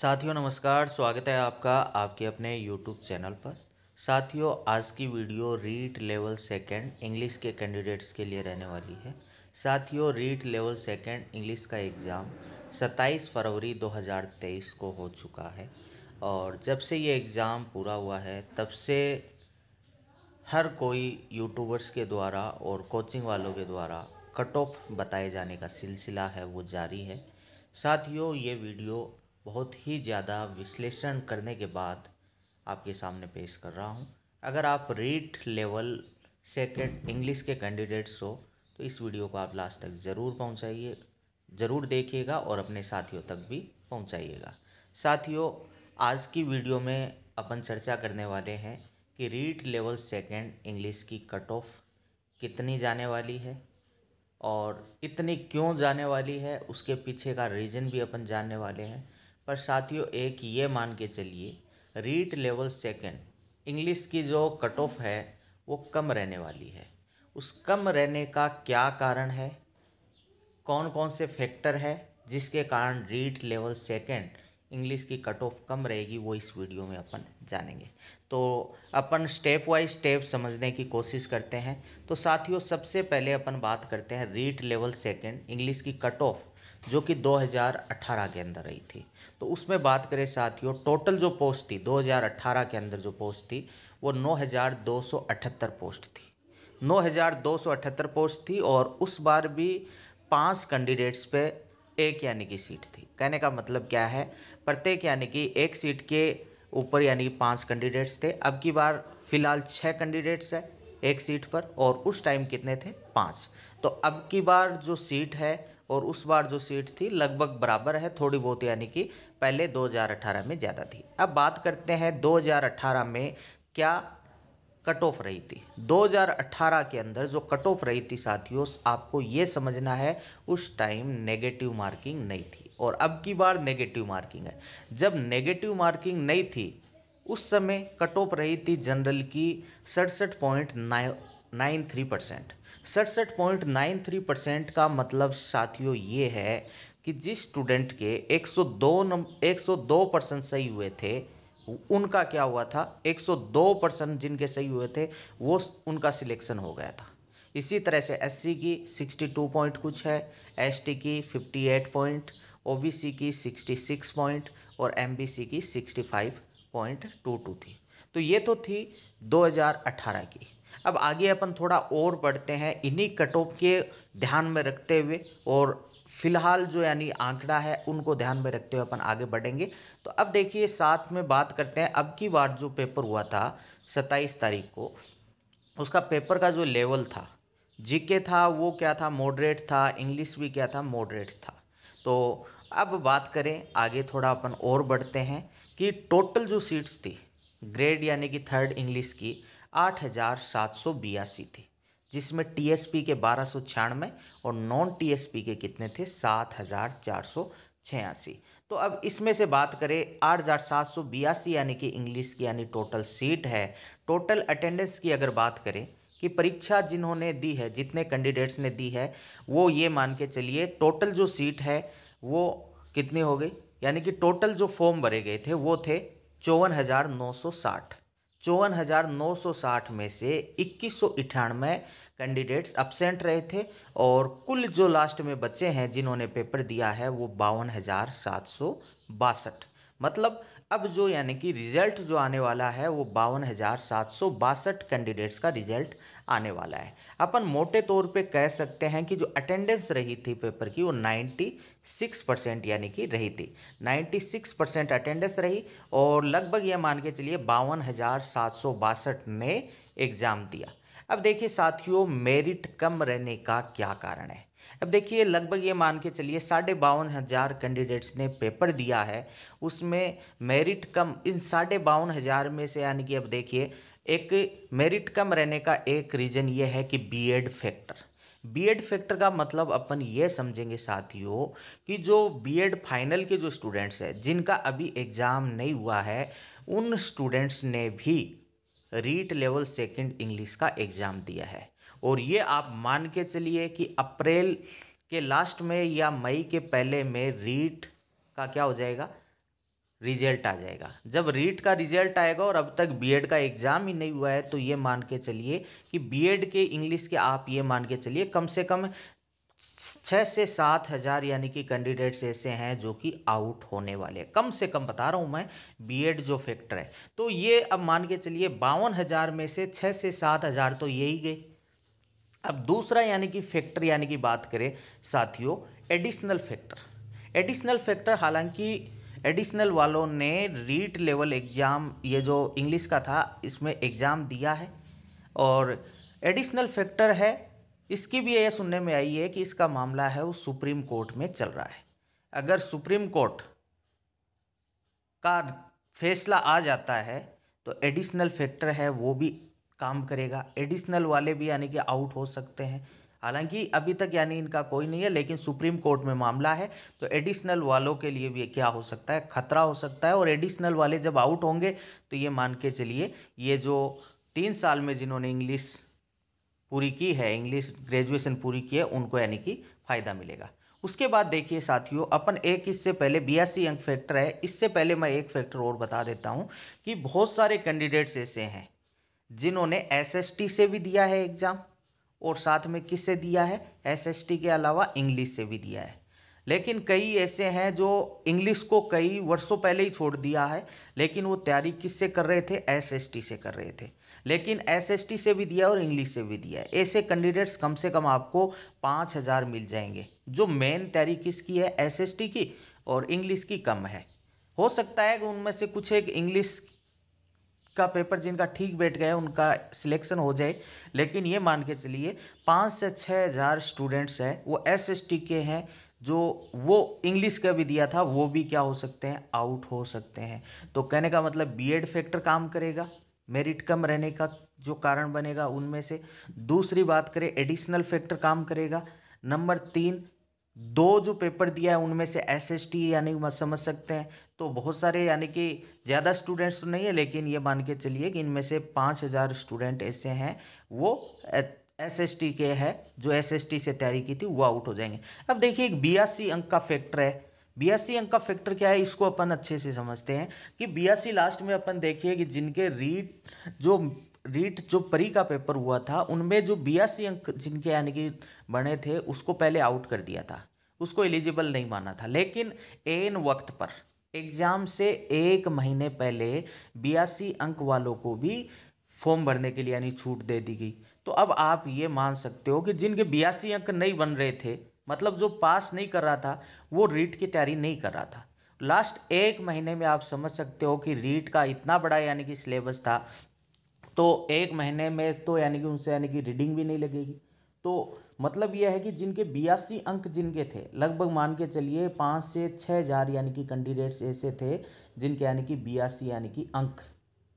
साथियों नमस्कार स्वागत है आपका आपके अपने YouTube चैनल पर साथियों आज की video REET level second English के कैंडिडेट्स के लिए रहने वाली है साथियों रीट लेवल सेकंड इंग्लिश का एग्ज़ाम 27 फरवरी 2023 को हो चुका है और जब से ये एग्ज़ाम पूरा हुआ है तब से हर कोई यूट्यूबर्स के द्वारा और कोचिंग वालों के द्वारा कट ऑफ बताए जाने का सिलसिला है वो जारी है साथियों ये वीडियो बहुत ही ज़्यादा विश्लेषण करने के बाद आपके सामने पेश कर रहा हूँ अगर आप रीट लेवल सेकेंड इंग्लिश के कैंडिडेट्स हो तो इस वीडियो को आप लास्ट तक ज़रूर पहुँचाइए ज़रूर देखिएगा और अपने साथियों तक भी पहुँचाइएगा साथियों आज की वीडियो में अपन चर्चा करने वाले हैं कि रीट लेवल सेकेंड इंग्लिश की कट ऑफ कितनी जाने वाली है और इतनी क्यों जाने वाली है उसके पीछे का रीज़न भी अपन जानने वाले हैं पर साथियों एक ये मान के चलिए रीट लेवल सेकेंड इंग्लिश की जो कट ऑफ है वो कम रहने वाली है उस कम रहने का क्या कारण है कौन कौन से फैक्टर है जिसके कारण रीट लेवल सेकेंड इंग्लिश की कट ऑफ कम रहेगी वो इस वीडियो में अपन जानेंगे तो अपन स्टेप वाइज स्टेप समझने की कोशिश करते हैं तो साथियों सबसे पहले अपन बात करते हैं रीट लेवल सेकेंड इंग्लिश की कट ऑफ जो कि 2018 के अंदर आई थी तो उसमें बात करें साथियों टोटल जो पोस्ट थी 2018 के अंदर जो पोस्ट थी वो 9278 पोस्ट थी 9278 पोस्ट थी और उस बार भी पांच कैंडिडेट्स पे एक यानी कि सीट थी कहने का मतलब क्या है प्रत्येक यानी कि एक सीट के ऊपर यानी कि पाँच कैंडिडेट्स थे अब की बार फिलहाल छः कैंडिडेट्स है एक सीट पर और उस टाइम कितने थे पाँच तो अब की बार जो सीट है और उस बार जो सीट थी लगभग बराबर है थोड़ी बहुत यानी कि पहले 2018 में ज़्यादा थी अब बात करते हैं 2018 में क्या कट ऑफ रही थी 2018 के अंदर जो कट ऑफ रही थी साथियों आपको ये समझना है उस टाइम नेगेटिव मार्किंग नहीं थी और अब की बार नेगेटिव मार्किंग है जब नेगेटिव मार्किंग नहीं थी उस समय कट ऑफ रही थी जनरल की सड़सठ पॉइंट नाइन थ्री परसेंट सड़सठ पॉइंट नाइन थ्री परसेंट का मतलब साथियों ये है कि जिस स्टूडेंट के 102 नम दो परसेंट सही हुए थे उनका क्या हुआ था 102 परसेंट जिनके सही हुए थे वो उनका सिलेक्शन हो गया था इसी तरह से एससी की 62 पॉइंट कुछ है एसटी की 58 पॉइंट ओबीसी की 66 पॉइंट और एमबीसी की फाइव पॉइंट टू टू थी तो ये तो थी 2018 की अब आगे अपन थोड़ा और बढ़ते हैं इन्हीं कट ऑफ के ध्यान में रखते हुए और फिलहाल जो यानी आंकड़ा है उनको ध्यान में रखते हुए अपन आगे बढ़ेंगे तो अब देखिए साथ में बात करते हैं अब की बार जो पेपर हुआ था सत्ताईस तारीख को उसका पेपर का जो लेवल था जीके था वो क्या था मॉडरेट था इंग्लिश भी क्या था मॉडरेट था तो अब बात करें आगे थोड़ा अपन और बढ़ते हैं कि टोटल जो सीट्स थी ग्रेड यानी कि थर्ड इंग्लिश की आठ हज़ार सात सौ बयासी थे जिसमें टीएसपी के बारह सौ छियानवे और नॉन टीएसपी के कितने थे सात हज़ार चार सौ छियासी तो अब इसमें से बात करें आठ हज़ार सात सौ बयासी यानी कि इंग्लिश की यानी टोटल सीट है टोटल अटेंडेंस की अगर बात करें कि परीक्षा जिन्होंने दी है जितने कैंडिडेट्स ने दी है वो ये मान के चलिए टोटल जो सीट है वो कितनी हो गई यानी कि टोटल जो फॉर्म भरे गए थे वो थे चौवन हज़ार नौ सौ साठ चौवन हज़ार नौ सौ साठ में से इक्कीस सौ अठानवे कैंडिडेट्स अपसेंट रहे थे और कुल जो लास्ट में बचे हैं जिन्होंने पेपर दिया है वो बावन हज़ार सात सौ बासठ मतलब अब जो यानी कि रिजल्ट जो आने वाला है वो बावन हज़ार सात सौ बासठ कैंडिडेट्स का रिजल्ट आने वाला है अपन मोटे तौर पे कह सकते हैं कि जो अटेंडेंस रही थी पेपर की वो 96 परसेंट यानी कि रही थी 96 परसेंट अटेंडेंस रही और लगभग ये मान के चलिए बावन ने एग्ज़ाम दिया अब देखिए साथियों मेरिट कम रहने का क्या कारण है अब देखिए लगभग ये मान के चलिए साढ़े बावन हज़ार कैंडिडेट्स ने पेपर दिया है उसमें मेरिट कम इन साढ़े बावन हज़ार में से यानी कि अब देखिए एक मेरिट कम रहने का एक रीज़न ये है कि बीएड फैक्टर बीएड फैक्टर का मतलब अपन ये समझेंगे साथियों कि जो बीएड फाइनल के जो स्टूडेंट्स हैं जिनका अभी एग्ज़ाम नहीं हुआ है उन स्टूडेंट्स ने भी रीट लेवल सेकंड इंग्लिश का एग्ज़ाम दिया है और ये आप मान के चलिए कि अप्रैल के लास्ट में या मई के पहले में रीट का क्या हो जाएगा रिजल्ट आ जाएगा जब रीट का रिजल्ट आएगा और अब तक बीएड का एग्ज़ाम ही नहीं हुआ है तो ये मान के चलिए कि बीएड के इंग्लिश के आप ये मान के चलिए कम से कम छः से सात हज़ार यानी कि कैंडिडेट्स ऐसे हैं जो कि आउट होने वाले कम से कम बता रहा हूँ मैं बीएड जो फैक्टर है तो ये अब मान के चलिए बावन हज़ार में से छः से सात हज़ार तो यही गए अब दूसरा यानी कि फैक्टर यानी कि बात करें साथियों एडिशनल फैक्टर एडिशनल फैक्टर हालांकि एडिशनल वालों ने रीट लेवल एग्ज़ाम ये जो इंग्लिश का था इसमें एग्ज़ाम दिया है और एडिशनल फैक्टर है इसकी भी ये सुनने में आई है कि इसका मामला है वो सुप्रीम कोर्ट में चल रहा है अगर सुप्रीम कोर्ट का फैसला आ जाता है तो एडिशनल फैक्टर है वो भी काम करेगा एडिशनल वाले भी यानी कि आउट हो सकते हैं हालांकि अभी तक यानी इनका कोई नहीं है लेकिन सुप्रीम कोर्ट में मामला है तो एडिशनल वालों के लिए भी क्या हो सकता है खतरा हो सकता है और एडिशनल वाले जब आउट होंगे तो ये मान के चलिए ये जो तीन साल में जिन्होंने इंग्लिश पूरी की है इंग्लिश ग्रेजुएशन पूरी की है उनको यानी कि फ़ायदा मिलेगा उसके बाद देखिए साथियों अपन एक इससे पहले बयासी अंक फैक्टर है इससे पहले मैं एक फैक्टर और बता देता हूँ कि बहुत सारे कैंडिडेट्स ऐसे हैं जिन्होंने एसएसटी से भी दिया है एग्ज़ाम और साथ में किससे दिया है एसएसटी के अलावा इंग्लिश से भी दिया है लेकिन कई ऐसे हैं जो इंग्लिश को कई वर्षों पहले ही छोड़ दिया है लेकिन वो तैयारी किससे कर रहे थे एसएसटी से कर रहे थे लेकिन एसएसटी से भी दिया और इंग्लिश से भी दिया है ऐसे कैंडिडेट्स कम से कम आपको पाँच हज़ार मिल जाएंगे जो मेन तैयारी किसकी है एसएसटी की और इंग्लिश की कम है हो सकता है कि उनमें से कुछ एक इंग्लिश का पेपर जिनका ठीक बैठ गया उनका सिलेक्शन हो जाए लेकिन ये मान के चलिए पाँच से छः हज़ार स्टूडेंट्स हैं वो एस के हैं जो वो इंग्लिश का भी दिया था वो भी क्या हो सकते हैं आउट हो सकते हैं तो कहने का मतलब एड फैक्टर काम करेगा मेरिट कम रहने का जो कारण बनेगा उनमें से दूसरी बात करें एडिशनल फैक्टर काम करेगा नंबर तीन दो जो पेपर दिया है उनमें से एस एस टी यानी समझ सकते हैं तो बहुत सारे यानी कि ज़्यादा स्टूडेंट्स तो नहीं है लेकिन ये मान के चलिए कि इनमें से पाँच हज़ार स्टूडेंट ऐसे हैं वो एस एस टी के हैं जो एस एस टी से तैयारी की थी वो आउट हो जाएंगे अब देखिए एक सी अंक का फैक्टर है सी अंक का फैक्टर क्या है इसको अपन अच्छे से समझते हैं कि सी लास्ट में अपन देखिए कि जिनके रीट जो रीट जो परी का पेपर हुआ था उनमें जो सी अंक जिनके यानी कि बने थे उसको पहले आउट कर दिया था उसको एलिजिबल नहीं माना था लेकिन एन वक्त पर एग्ज़ाम से एक महीने पहले बयासी e अंक वालों को भी फॉर्म भरने के लिए यानी छूट दे दी गई तो अब आप ये मान सकते हो कि जिनके बयासी e अंक नहीं बन रहे थे मतलब जो पास नहीं कर रहा था वो रीट की तैयारी नहीं कर रहा था लास्ट एक महीने में आप समझ सकते हो कि रीट का इतना बड़ा यानी कि सिलेबस था तो एक महीने में तो यानी कि उनसे यानी कि रीडिंग भी नहीं लगेगी तो मतलब यह है कि जिनके बयासी अंक जिनके थे लगभग मान के चलिए पाँच से छः हज़ार यानी कि कैंडिडेट्स ऐसे थे जिनके यानी कि बयासी यानी कि अंक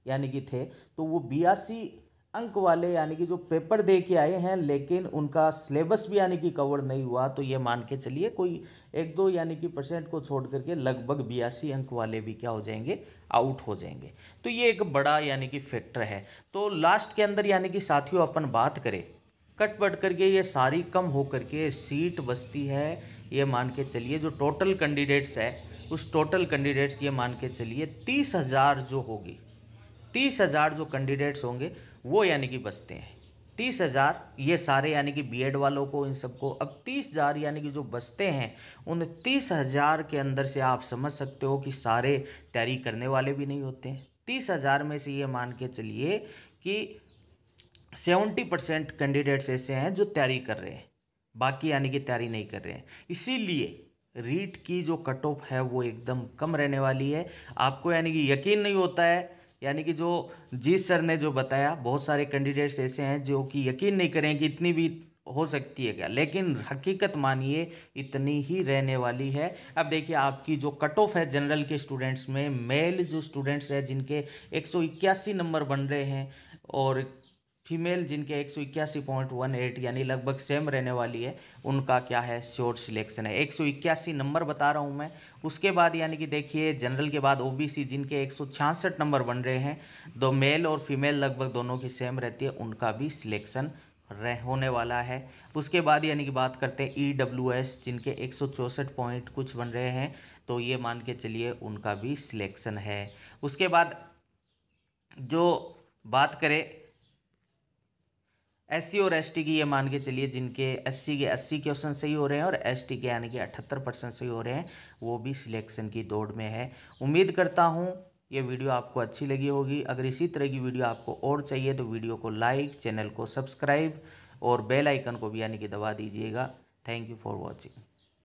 यानी कि थे तो वो बयासी अंक वाले यानी कि जो पेपर दे के आए हैं लेकिन उनका सिलेबस भी यानी कि कवर नहीं हुआ तो ये मान के चलिए कोई एक दो यानी कि परसेंट को छोड़ करके लगभग बयासी अंक वाले भी क्या हो जाएंगे आउट हो जाएंगे तो ये एक बड़ा यानी कि फैक्टर है तो लास्ट के अंदर यानी कि साथियों अपन बात करें कट बट करके ये सारी कम हो करके सीट बसती है ये मान के चलिए जो टोटल कैंडिडेट्स है उस टोटल कैंडिडेट्स ये मान के चलिए तीस हज़ार जो होगी तीस हज़ार जो कैंडिडेट्स होंगे वो यानी कि बसते हैं तीस हज़ार ये सारे यानी कि बीएड वालों को इन सबको अब तीस हज़ार यानी कि जो बसते हैं उन तीस हज़ार के अंदर से आप समझ सकते हो कि सारे तैयारी करने वाले भी नहीं होते हैं तीस हज़ार में से ये मान के चलिए कि सेवेंटी परसेंट कैंडिडेट्स ऐसे हैं जो तैयारी कर रहे हैं बाकी यानी कि तैयारी नहीं कर रहे हैं इसीलिए रीट की जो कट ऑफ है वो एकदम कम रहने वाली है आपको यानी कि यकीन नहीं होता है यानी कि जो जी सर ने जो बताया बहुत सारे कैंडिडेट्स ऐसे हैं जो कि यकीन नहीं करें कि इतनी भी हो सकती है क्या लेकिन हकीकत मानिए इतनी ही रहने वाली है अब देखिए आपकी जो कट ऑफ है जनरल के स्टूडेंट्स में मेल जो स्टूडेंट्स हैं जिनके एक नंबर बन रहे हैं और फीमेल जिनके एक सौ इक्यासी पॉइंट वन एट यानी लगभग सेम रहने वाली है उनका क्या है श्योर सिलेक्शन है एक सौ इक्यासी नंबर बता रहा हूँ मैं उसके बाद यानी कि देखिए जनरल के बाद ओबीसी जिनके एक सौ छियासठ नंबर बन रहे हैं दो तो मेल और फीमेल लगभग दोनों की सेम रहती है उनका भी सिलेक्शन रह होने वाला है उसके बाद यानी कि बात करते हैं ई डब्ल्यू एस जिनके एक सौ चौंसठ पॉइंट कुछ बन रहे हैं तो ये मान के चलिए उनका भी सिलेक्शन है उसके बाद जो बात करें एस और एस की ये मान के चलिए जिनके एस के अस्सी क्वेश्चन सही हो रहे हैं और एस के यानी कि अठहत्तर परसेंट सही हो रहे हैं वो भी सिलेक्शन की दौड़ में है उम्मीद करता हूँ ये वीडियो आपको अच्छी लगी होगी अगर इसी तरह की वीडियो आपको और चाहिए तो वीडियो को लाइक चैनल को सब्सक्राइब और बेल आइकन को भी यानी कि दबा दीजिएगा थैंक यू फॉर वॉचिंग